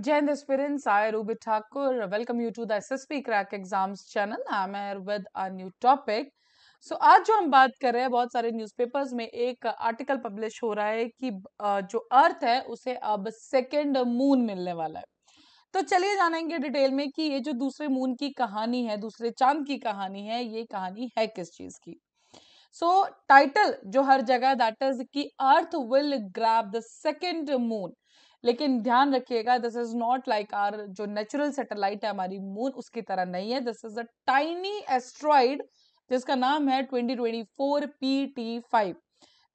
Jayant aspirants, I Rubi Thakur. Welcome you to the SSP Crack Exams channel. I'm here with a new topic. So so, आज जो हम बात कर रहे हैं बहुत सारे न्यूज़पेपर्स में एक आर्टिकल पब्लिश हो रहा है कि जो अर्थ है उसे अब सेकेंड मून मिलने वाला है तो चलिए जानेंगे डिटेल में कि ये जो दूसरे मून की कहानी है दूसरे चांद की कहानी है ये कहानी है किस चीज की सो so, टाइटल जो हर जगह दैट इज कि Earth will grab the second moon लेकिन ध्यान रखिएगा this is not like our जो नेचुरल सैटेलाइट है हमारी मून उसकी तरह नहीं है this is a tiny asteroid जिसका नाम है 2024 फाइव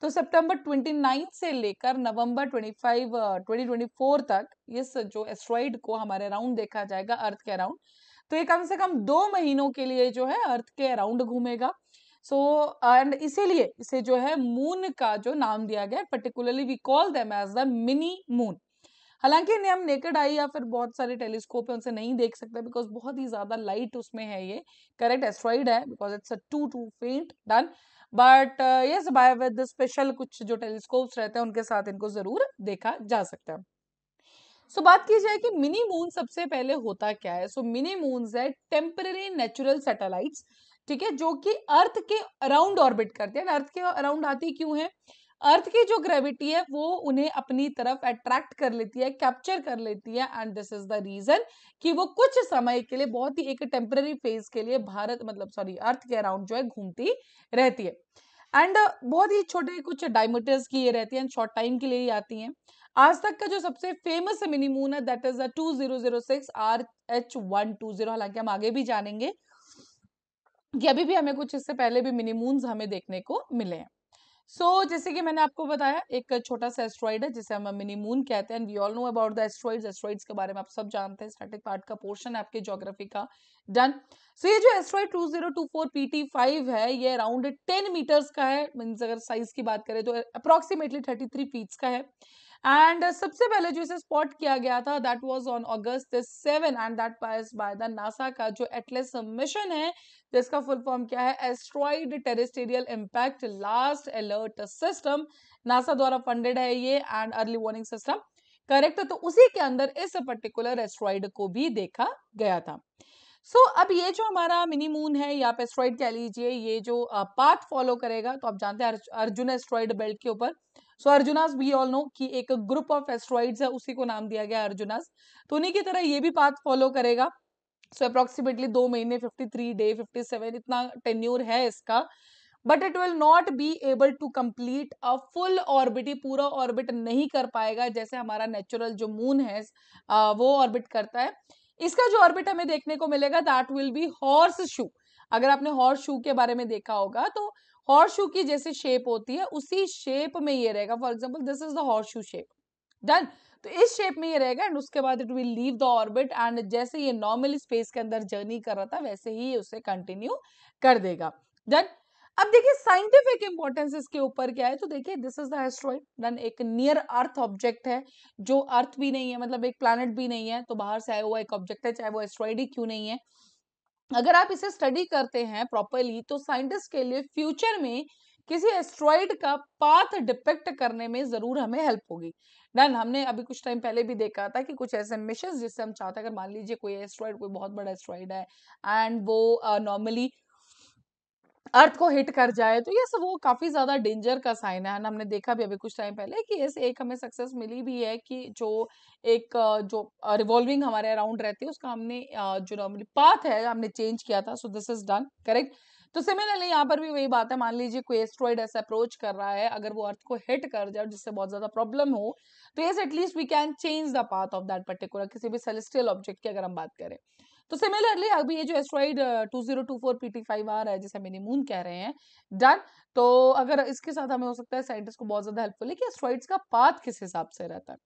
तो सितंबर 29 से लेकर नवंबर 25 2024 तक इस जो एस्ट्रॉइड को हमारे अराउंड देखा जाएगा अर्थ के अराउंड तो ये कम से कम दो महीनों के लिए जो है अर्थ के अराउंड घूमेगा सो एंड uh, इसीलिए इसे जो है मून का जो नाम दिया गया particularly we call them as the mini moon हालांकि इन्हें हम नेकड आई या फिर बहुत सारे टेलीस्कोप है उनसे नहीं देख सकते बिकॉज बहुत ही ज़्यादा लाइट उसमें है ये करेक्ट एस्ट्रॉइड है because it's a too too faint done but yes by with special कुछ जो टेलीस्कोप्स रहते हैं उनके साथ इनको ज़रूर देखा जा सकता है सो so, बात की जाए कि मिनी मून सबसे पहले होता क्या है सो मिनी मून्स है टेम्पररी नेचुरल सैटेलाइट्स ठीक है जो कि अर्थ के अराउंड ऑर्बिट करते हैं अर्थ के अराउंड आती क्यों है अर्थ की जो ग्रेविटी है वो उन्हें अपनी तरफ अट्रैक्ट कर लेती है कैप्चर कर लेती है and this is the reason कि वो कुछ समय के लिए बहुत ही एक टेम्पररी फेज के लिए भारत मतलब सॉरी अर्थ के अराउंड जो है घूमती रहती है एंड बहुत ही छोटे कुछ डायमीटर्स की ये रहती है एंड शॉर्ट टाइम के लिए ही आती हैं आज तक का जो सबसे फेमस मिनी मून है that is two zero zero six R H one two zero हालांकि हम आगे भी जानेंगे कि अभी भी हमें कुछ इससे पहले भी मिनी मून्स हमें देखने को मिले हैं सो so, जैसे कि मैंने आपको बताया एक छोटा सा एस्ट्रॉइड है जिसे हम मिनी मून कहते हैं and we all know about the asteroids asteroids के बारे में आप सब जानते हैं स्टैटिक पार्ट का पोर्शन है आपके ज्योग्राफी का डन सो so, ये जो एस्ट्रॉइड 2024 PT5 है ये अराउंड 10 मीटर्स का है मीन्स अगर साइज की बात करें तो अप्रोक्सीमेटली 33 फीट्स का है एंड uh, सबसे पहले जो इसे स्पॉट किया गया था that was on August seven and that pass by the NASA का जो एटलेस मिशन है जिसका फुल फॉर्म क्या है asteroid terrestrial impact last alert system NASA द्वारा फंडेड है ये and early warning system correct तो उसी के अंदर इस पर्टिकुलर एस्ट्रॉइड को भी देखा गया था सो so, अब ये जो हमारा मिनी मून है या आप एस्ट्रॉइड कह लीजिए ये जो पाथ uh, फॉलो करेगा तो आप जानते हैं अर्जुन एस्ट्रॉइड बेल्ट के ऊपर so Arjunas we all know कि एक ग्रुप ऑफ एस्ट्रॉइड्स है उसी को नाम दिया गया अर्जुनास तो उन्हीं की तरह ये भी पाथ फॉलो करेगा सो अप्रोक्सीमेटली दो महीने fifty three day fifty seven इतना टेन्यूर है इसका but it will not be able to complete a full orbit ही पूरा ऑर्बिट नहीं कर पाएगा जैसे हमारा नेचुरल जो मून है वो ऑर्बिट करता है इसका जो ऑर्बिट हमें देखने को मिलेगा that will be horseshoe अगर आपने हॉर्स शू के बारे में देखा होगा तो हॉर्स शू की जैसे शेप होती है उसी शेप में ये रहेगा for example this is the horseshoe shape done तो इस शेप में ये रहेगा एंड उसके बाद it will leave the orbit and जैसे ये नॉर्मली स्पेस के अंदर जर्नी कर रहा था वैसे ही उसे कंटिन्यू कर देगा डन अब देखिए साइंटिफिक इंपॉर्टेंस इसके ऊपर क्या है तो देखिए this is the asteroid done एक नियर अर्थ ऑब्जेक्ट है जो अर्थ भी नहीं है मतलब एक प्लानट भी नहीं है तो बाहर से आया हुआ एक ऑब्जेक्ट है चाहे वो एस्ट्रॉइड ही क्यों नहीं है अगर आप इसे स्टडी करते हैं प्रॉपरली तो साइंटिस्ट के लिए फ्यूचर में किसी एस्ट्रॉइड का पाथ डिपेक्ट करने में ज़रूर हमें हेल्प होगी डन हमने अभी कुछ टाइम पहले भी देखा था कि कुछ ऐसे मिशन जिससे हम चाहते हैं अगर मान लीजिए कोई एस्ट्रॉइड कोई बहुत बड़ा एस्ट्रॉइड है एंड वो नॉर्मली uh, अर्थ को हिट कर जाए तो ये सब वो काफ़ी ज़्यादा डेंजर का साइन है हमने देखा भी अभी कुछ टाइम पहले कि यस एक हमें सक्सेस मिली भी है कि जो एक जो रिवॉल्विंग हमारे अराउंड रहती है उसका हमने जो नॉर्मली पाथ है हमने चेंज किया था so this is done correct तो सिमिलरली यहाँ पर भी वही बात है मान लीजिए कोई एस्ट्रॉइड ऐसा अप्रोच कर रहा है अगर वो अर्थ को हिट कर जाए जिससे बहुत ज्यादा प्रॉब्लम हो तो yes at least we can change the path of that particular किसी भी सेलेस्टियल ऑब्जेक्ट की अगर हम बात करें तो सिमिलरली अभी ये जो asteroid two zero two four P T five आ रहा है जिसे मिनी मून कह रहे हैं डन तो अगर इसके साथ हमें हो सकता है साइंटिस्ट को बहुत ज्यादा हेल्पफुल है कि एस्ट्रॉइड्स का पाथ किस हिसाब से रहता है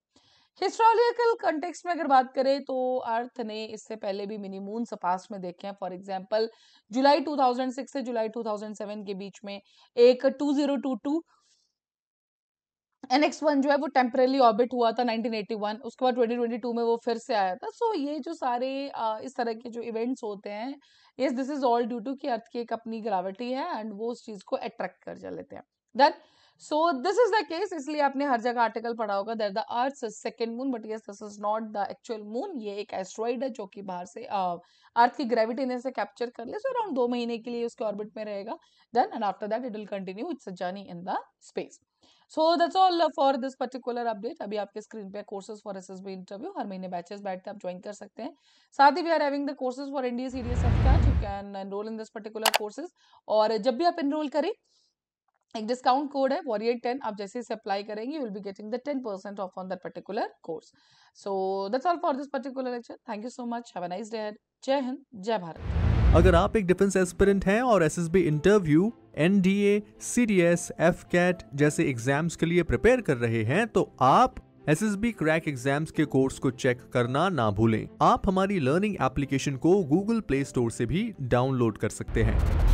हिस्ट्रोलिकल कंटेक्स्ट में अगर बात करें तो अर्थ ने इससे पहले भी मिनी मून पास्ट में देखे हैं फॉर एग्जांपल जुलाई 2006 से जुलाई 2007 के बीच में एक 2022 एनएक्स वन जो है वो टेम्परेली ऑर्बिट हुआ था 1981 उसके बाद 2022 में वो फिर से आया था सो so, ये जो सारे इस तरह के जो इवेंट्स होते हैं ये this is all due to कि अर्थ की एक अपनी ग्राविटी है एंड वो उस चीज़ को अट्रैक्ट कर जा लेते हैं then so this is the case इसलिए आपने हर जगह आर्टिकल पढ़ा होगा that the earth second moon but yes this is not the actual moon ये एक एस्ट्रॉइड है जो कि बाहर से अर्थ की ग्रेविटी ने इसे कैप्चर कर लिया सो अराउंड दो महीने के लिए उसके ऑर्बिट में रहेगा then and after that it will continue its journey in the space so that's all for this particular update अभी आपके स्क्रीन पे कोर्सेज फॉर एस इंटरव्यू हर महीने बैचेस बैठते आप ज्वाइन कर सकते हैं साथ ही we are having the courses for NDA CDS you can enroll in this particular courses और जब भी आप एनरोल करें एक डिस्काउंट कोड है वॉरियर टेन आप जैसे इसे अप्लाई करेंगे will be getting the ten percent off on that particular course so that's all for this particular lecture thank you so much have a nice day जय हिंद जय भारत अगर आप एक डिफेंस एस्पिरेंट हैं और S interview N D A जैसे exams के लिए प्रिपेयर कर रहे हैं तो आप S S B crack exams के कोर्स को चेक करना ना भूलें आप हमारी लर्निंग एप्लीकेशन को गूगल प्ले स्टोर से भी डाउनलोड कर सकते हैं